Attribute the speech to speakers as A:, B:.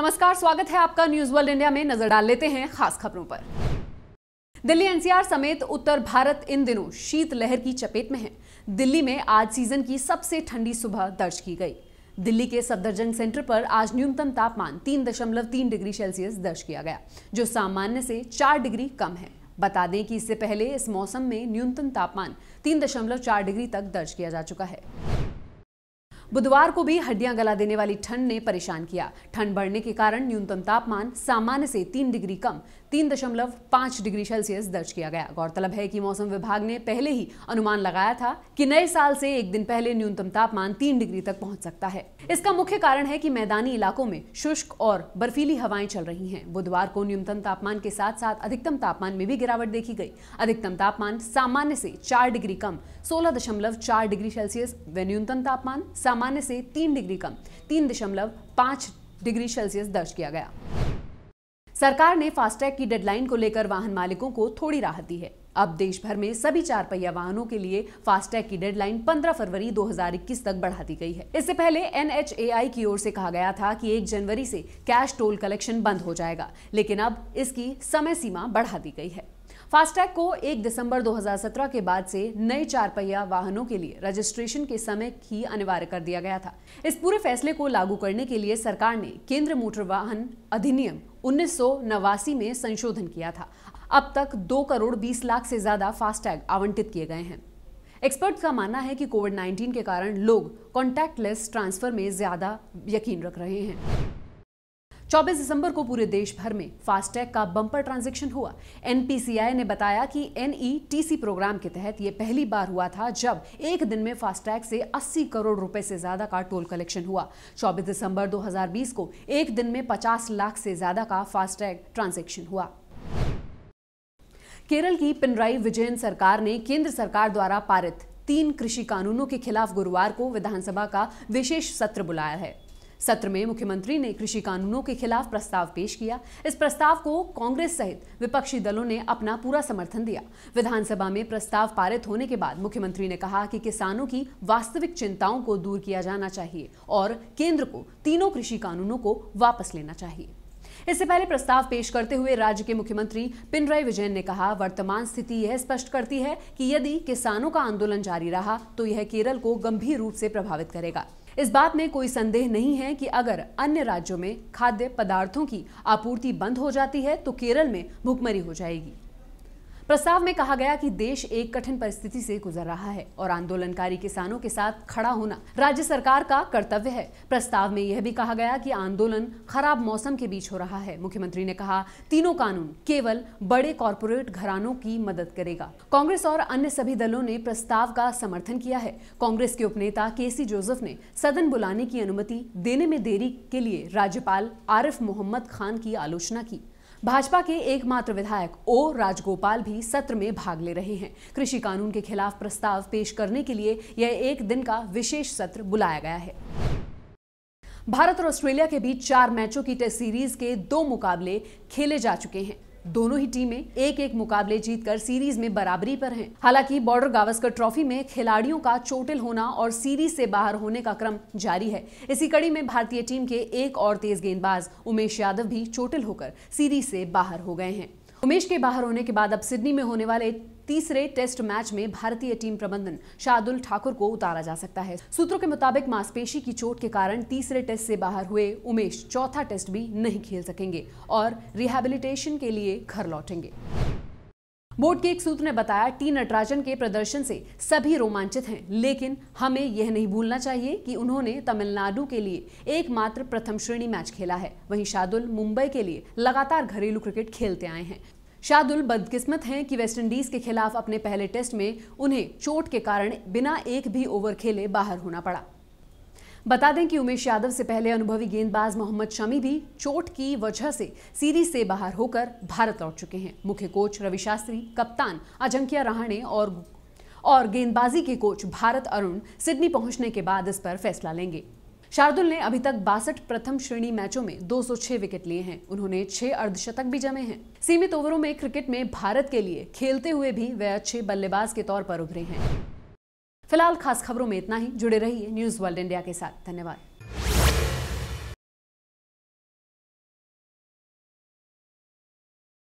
A: नमस्कार स्वागत है आपका न्यूज वर्ल्ड इंडिया में नजर डाल लेते हैं खास खबरों पर दिल्ली एनसीआर समेत उत्तर भारत इन दिनों शीतलहर की चपेट में है दिल्ली में आज सीजन की सबसे ठंडी सुबह दर्ज की गई दिल्ली के सफदरजंग सेंटर पर आज न्यूनतम तापमान 3.3 डिग्री सेल्सियस दर्ज किया गया जो सामान्य से 4 डिग्री कम है बता दें कि इससे पहले इस मौसम में न्यूनतम तापमान 3.4 डिग्री तक दर्ज किया जा चुका है बुधवार को भी हड्डियां गला देने वाली ठंड ने परेशान किया ठंड बढ़ने के कारण न्यूनतम तापमान सामान्य से तीन डिग्री कम तीन दशमलव पांच डिग्री सेल्सियस दर्ज किया गया गौरतलब है कि मौसम विभाग ने पहले ही अनुमान लगाया था कि नए साल से एक दिन पहले न्यूनतम तापमान तीन डिग्री तक पहुंच सकता है इसका मुख्य कारण है कि मैदानी इलाकों में शुष्क और बर्फीली हवाएं चल रही हैं बुधवार को न्यूनतम तापमान के साथ साथ अधिकतम तापमान में भी गिरावट देखी गई अधिकतम तापमान सामान्य से चार डिग्री कम सोलह दशमलव चार डिग्री सेल्सियस व न्यूनतम तापमान सामान्य से तीन डिग्री कम तीन दशमलव डिग्री सेल्सियस दर्ज किया गया सरकार ने फास्टैग की डेडलाइन को लेकर वाहन मालिकों को थोड़ी राहत दी है अब देश भर में सभी चार पहिया वाहनों के लिए फास्टैग की डेडलाइन 15 फरवरी 2021 तक बढ़ा दी गई है इससे पहले एनएचएआई की ओर से कहा गया था कि 1 जनवरी से कैश टोल कलेक्शन बंद हो जाएगा लेकिन अब इसकी समय सीमा बढ़ा दी गई है फास्टैग को 1 दिसंबर 2017 के बाद से नए चार पहिया वाहनों के लिए रजिस्ट्रेशन के समय ही अनिवार्य कर दिया गया था इस पूरे फैसले को लागू करने के लिए सरकार ने केंद्र मोटर वाहन अधिनियम उन्नीस में संशोधन किया था अब तक दो करोड़ बीस लाख से ज्यादा फास्टैग आवंटित किए गए हैं एक्सपर्ट का मानना है कि कोविड 19 के कारण लोग कॉन्टैक्टलेस ट्रांसफर में ज्यादा यकीन रख रहे हैं 24 दिसंबर को पूरे देश भर में फास्टैग का बम्पर ट्रांजेक्शन हुआ एनपीसीआई ने बताया कि एनईटीसी प्रोग्राम के तहत यह पहली बार हुआ था जब एक दिन में फास्टैग से 80 करोड़ रुपए से ज्यादा का टोल कलेक्शन हुआ 24 दिसंबर 2020 को एक दिन में 50 लाख से ज्यादा का फास्टैग ट्रांजेक्शन हुआ केरल की पिनराई विजयन सरकार ने केंद्र सरकार द्वारा पारित तीन कृषि कानूनों के खिलाफ गुरुवार को विधानसभा का विशेष सत्र बुलाया है सत्र में मुख्यमंत्री ने कृषि कानूनों के खिलाफ प्रस्ताव पेश किया इस प्रस्ताव को कांग्रेस सहित विपक्षी दलों ने अपना पूरा समर्थन दिया विधानसभा में प्रस्ताव पारित होने के बाद मुख्यमंत्री ने कहा कि किसानों की वास्तविक चिंताओं को दूर किया जाना चाहिए और केंद्र को तीनों कृषि कानूनों को वापस लेना चाहिए इससे पहले प्रस्ताव पेश करते हुए राज्य के मुख्यमंत्री पिनराई विजयन ने कहा वर्तमान स्थिति यह स्पष्ट करती है कि यदि किसानों का आंदोलन जारी रहा तो यह केरल को गंभीर रूप से प्रभावित करेगा इस बात में कोई संदेह नहीं है कि अगर अन्य राज्यों में खाद्य पदार्थों की आपूर्ति बंद हो जाती है तो केरल में भुखमरी हो जाएगी प्रस्ताव में कहा गया कि देश एक कठिन परिस्थिति से गुजर रहा है और आंदोलनकारी किसानों के साथ खड़ा होना राज्य सरकार का कर्तव्य है प्रस्ताव में यह भी कहा गया कि आंदोलन खराब मौसम के बीच हो रहा है मुख्यमंत्री ने कहा तीनों कानून केवल बड़े कॉरपोरेट घरानों की मदद करेगा कांग्रेस और अन्य सभी दलों ने प्रस्ताव का समर्थन किया है कांग्रेस के उपनेता के जोसेफ ने सदन बुलाने की अनुमति देने में देरी के लिए राज्यपाल आरिफ मोहम्मद खान की आलोचना की भाजपा के एकमात्र विधायक ओ राजगोपाल भी सत्र में भाग ले रहे हैं कृषि कानून के खिलाफ प्रस्ताव पेश करने के लिए यह एक दिन का विशेष सत्र बुलाया गया है भारत और ऑस्ट्रेलिया के बीच चार मैचों की टेस्ट सीरीज के दो मुकाबले खेले जा चुके हैं दोनों ही टीमें एक एक मुकाबले जीतकर सीरीज में बराबरी पर हैं। हालांकि बॉर्डर गावस्कर ट्रॉफी में खिलाड़ियों का चोटिल होना और सीरीज से बाहर होने का क्रम जारी है इसी कड़ी में भारतीय टीम के एक और तेज गेंदबाज उमेश यादव भी चोटिल होकर सीरीज से बाहर हो गए हैं उमेश के बाहर होने के बाद अब सिडनी में होने वाले तीसरे टेस्ट मैच में भारतीय टीम प्रबंधन शार्दुल ठाकुर को उतारा जा सकता है सूत्रों के मुताबिक मांसपेशी की चोट के कारण तीसरे टेस्ट से बाहर हुए उमेश चौथा टेस्ट भी नहीं खेल सकेंगे और रिहेबिलिटेशन के लिए घर लौटेंगे बोर्ड के एक सूत्र ने बताया टी नटराजन के प्रदर्शन से सभी रोमांचित हैं लेकिन हमें यह नहीं भूलना चाहिए कि उन्होंने तमिलनाडु के लिए एकमात्र प्रथम श्रेणी मैच खेला है वहीं शादुल मुंबई के लिए लगातार घरेलू क्रिकेट खेलते आए हैं शादुल बदकिस्मत हैं कि वेस्टइंडीज के खिलाफ अपने पहले टेस्ट में उन्हें चोट के कारण बिना एक भी ओवर खेले बाहर होना पड़ा बता दें कि उमेश यादव से पहले अनुभवी गेंदबाज मोहम्मद शमी भी चोट की वजह से सीरीज से बाहर होकर भारत लौट चुके हैं मुख्य कोच रवि शास्त्री कप्तान अजंकिया रहाणे और और गेंदबाजी के कोच भारत अरुण सिडनी पहुंचने के बाद इस पर फैसला लेंगे शार्दुल ने अभी तक बासठ प्रथम श्रेणी मैचों में 206 विकेट लिए हैं उन्होंने छह अर्धशतक भी जमे हैं सीमित ओवरों में क्रिकेट में भारत के लिए खेलते हुए भी वे अच्छे बल्लेबाज के तौर पर उभरे हैं फिलहाल खास खबरों में इतना ही जुड़े रहिए न्यूज वर्ल्ड इंडिया के साथ धन्यवाद